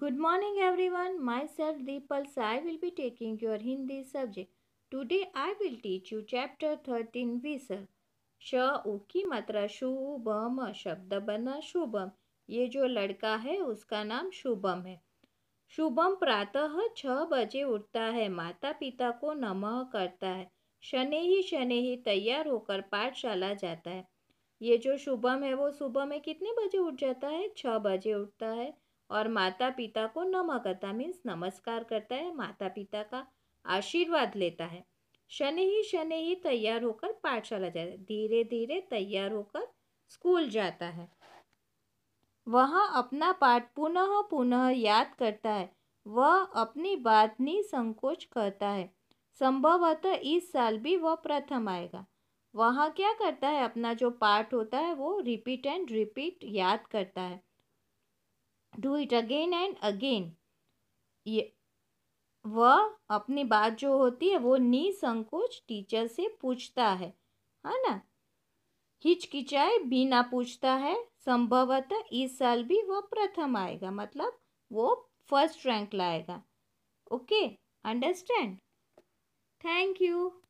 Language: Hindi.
Good morning everyone. Myself Deepal. I will be taking your Hindi subject. Today I will teach you chapter 13 विसर श उ की मात्रा शुभम शब्द बना शुभम ये जो लड़का है उसका नाम शुभम है शुभम प्रातः छः बजे उठता है माता पिता को नमः करता है शनि ही शनि ही तैयार होकर पाठशाला जाता है ये जो शुभम है वो सुबह में कितने बजे उठ जाता है छः बजे उठता है और माता पिता को नमकता मीन्स नमस्कार करता है माता पिता का आशीर्वाद लेता है शनि ही शनि ही तैयार होकर पाठशाला जाता है धीरे धीरे तैयार होकर स्कूल जाता है वह अपना पाठ पुनः पुनः याद करता है वह अपनी बात संकोच करता है संभवतः इस साल भी वह प्रथम आएगा वहाँ क्या करता है अपना जो पाठ होता है वो रिपीट एंड रिपीट याद करता है do it again and again ये वह अपनी बात जो होती है वो निसंकोच टीचर से पूछता है है ना हिचकिचाए बिना पूछता है संभवतः इस साल भी वह प्रथम आएगा मतलब वो फर्स्ट रैंक लाएगा ओके अंडरस्टैंड थैंक यू